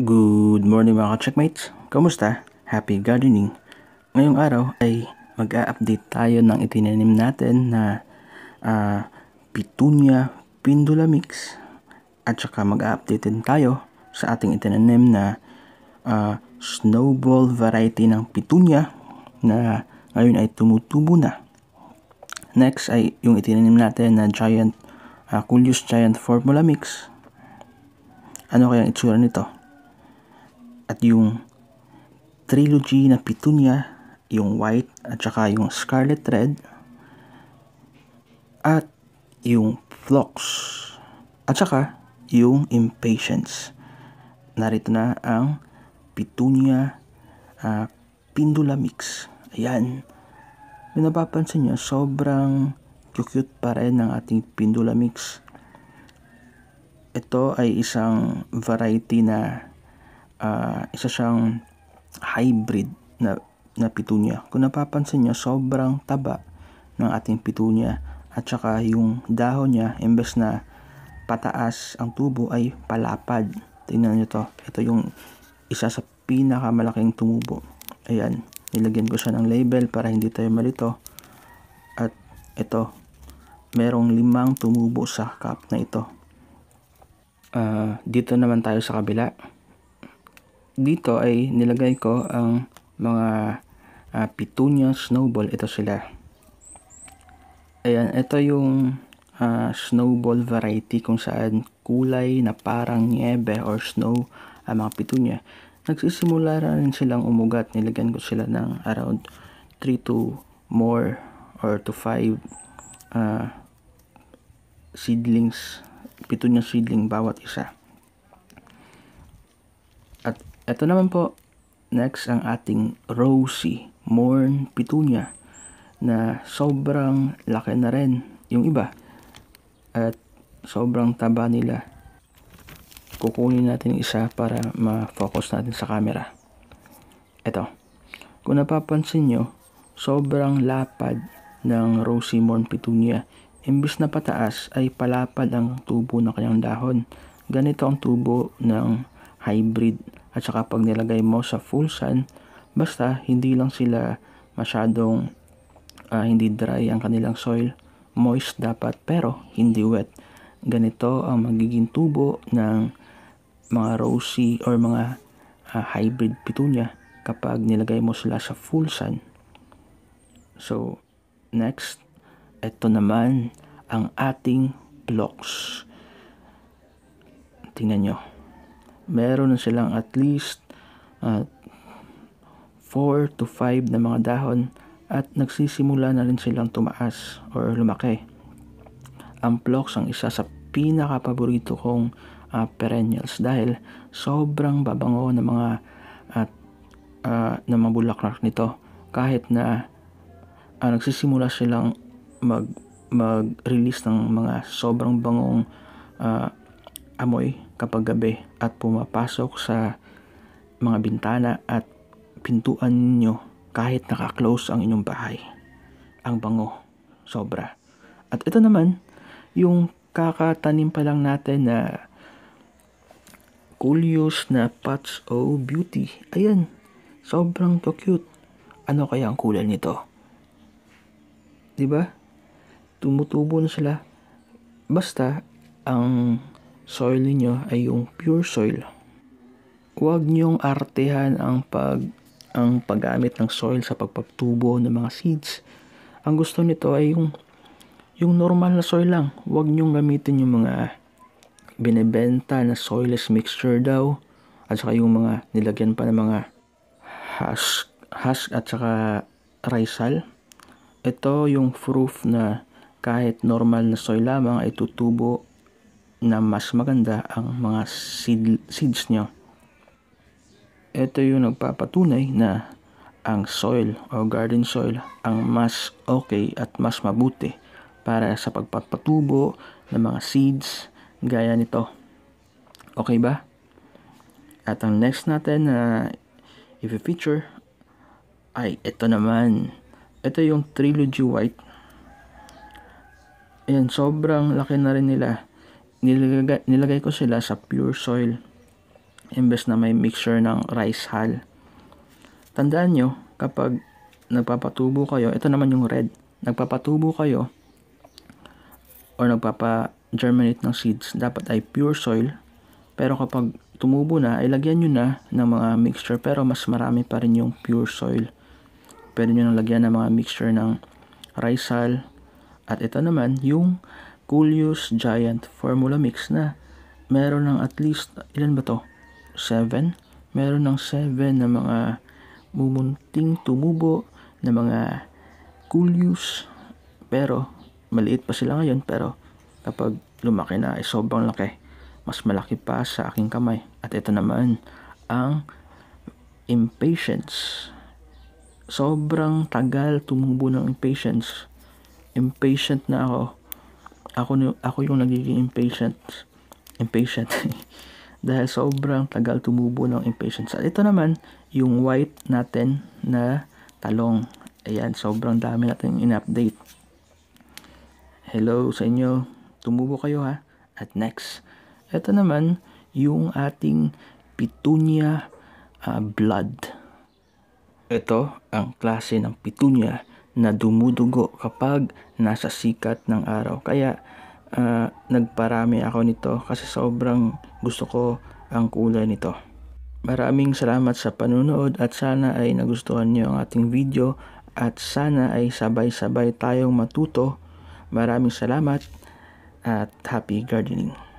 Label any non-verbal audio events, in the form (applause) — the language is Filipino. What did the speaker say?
Good morning mga checkmates. Kamusta? Happy gardening. Ngayong araw ay mag-a-update tayo ng itinanim natin na uh, Petunia Pindula Mix at saka mag-a-update din tayo sa ating itinanim na uh, Snowball variety ng Petunia na ngayon ay tumutubo na. Next ay yung itinanim natin na Giant uh, ah, Coolius Giant Formula Mix. Ano kaya ang itsura nito? At yung trilogy na Petunia, yung white at saka yung scarlet red. At yung phlox At saka yung impatience. Narito na ang Petunia uh, Pindula Mix. Ayan. Kung napapansin nyo, sobrang cute pa rin ng ating Pindula Mix. Ito ay isang variety na uh, isa siyang hybrid na, na petunia. Kung napapansin nyo, sobrang taba ng ating petunia at saka yung dahon niya, imbes na pataas ang tubo ay palapad. Tingnan niyo to. Ito yung isa sa pinakamalaking tumubo. Ayan, nilagyan ko siya ng label para hindi tayo malito. At ito, merong limang tumubo sa cup na ito. Uh, dito naman tayo sa kabila dito ay nilagay ko ang mga uh, petunia snowball. Ito sila. Ayan, ito yung uh, snowball variety kung saan kulay na parang niebe or snow ang uh, mga petunia. Nagsisimula rin silang umugat. Nilagyan ko sila ng around 3 to more or to 5 uh, ah, seedlings. Petunia seedling bawat isa. Ito naman po, next ang ating Rosie Morn Petunia na sobrang laki na rin yung iba at sobrang taba nila. Kukunin natin yung isa para ma-focus natin sa camera. Ito. Kung napapansin nyo, sobrang lapad ng Rosie Morn Petunia. Imbis na pataas ay palapad ang tubo ng kanyang dahon. Ganito ang tubo ng hybrid at saka pag nilagay mo sa full sun, basta hindi lang sila masyadong uh, hindi dry ang kanilang soil, moist dapat pero hindi wet. Ganito ang magiging tubo ng mga rosy or mga uh, hybrid petunia kapag nilagay mo sila sa full sun. So, next, ito naman ang ating blocks. Tingnan nyo meron na silang at least uh, ah, 4 to 5 na mga dahon at nagsisimula na rin silang tumaas or lumaki. Ang phlox ang isa sa pinakapaborito kong uh, perennials dahil sobrang babango ng mga at uh, ng mga bulaklak nito kahit na uh, nagsisimula silang mag mag-release ng mga sobrang bangong uh, amoy kapag gabi at pumapasok sa mga bintana at pintuan nyo kahit naka-close ang inyong bahay. Ang bango, sobra. At ito naman, yung kakatanim pa lang natin na Coleus na Pots O Beauty. Ayan, sobrang cute. Ano kaya ang kulay nito? 'Di ba? Tumutubo na sila. Basta ang soil niyo ay yung pure soil. Huwag niyong artehan ang pag ang paggamit ng soil sa pagpagtubo ng mga seeds. Ang gusto nito ay yung yung normal na soil lang. Huwag niyong gamitin yung mga binebenta na soilless mixture daw at saka yung mga nilagyan pa ng mga husk, husk at saka risal. Ito yung proof na kahit normal na soil lamang ay tutubo na mas maganda ang mga seed, seeds nyo. Ito yung nagpapatunay na ang soil o garden soil ang mas okay at mas mabuti para sa pagpapatubo ng mga seeds gaya nito. Okay ba? At ang next natin na uh, i-feature ay ito naman. Ito yung Trilogy White. Ayan, sobrang laki na rin nila nilagay, nilagay ko sila sa pure soil imbes na may mixture ng rice hull. Tandaan nyo, kapag nagpapatubo kayo, ito naman yung red, nagpapatubo kayo or nagpapa-germinate ng seeds, dapat ay pure soil. Pero kapag tumubo na, ay lagyan nyo na ng mga mixture pero mas marami pa rin yung pure soil. Pwede nyo nang lagyan ng mga mixture ng rice hull. At ito naman, yung Coolius Giant Formula Mix na meron ng at least, ilan ba to? 7? Meron ng 7 na mga mumunting tumubo na mga Coolius. Pero, maliit pa sila ngayon pero kapag lumaki na ay sobrang laki. Mas malaki pa sa aking kamay. At ito naman ang impatience. Sobrang tagal tumubo ng impatience. Impatient na ako ako, ako yung nagiging impatient. Impatient. (laughs) dahil sobrang tagal tumubo ng impatience. At ito naman, yung white natin na talong. Ayan, sobrang dami natin in-update. Hello sa inyo. Tumubo kayo ha. At next. Ito naman, yung ating petunia uh, blood. Ito ang klase ng petunia na dumudugo kapag nasa sikat ng araw. Kaya uh, nagparami ako nito kasi sobrang gusto ko ang kulay nito. Maraming salamat sa panunood at sana ay nagustuhan niyo ang ating video at sana ay sabay-sabay tayong matuto. Maraming salamat at happy gardening!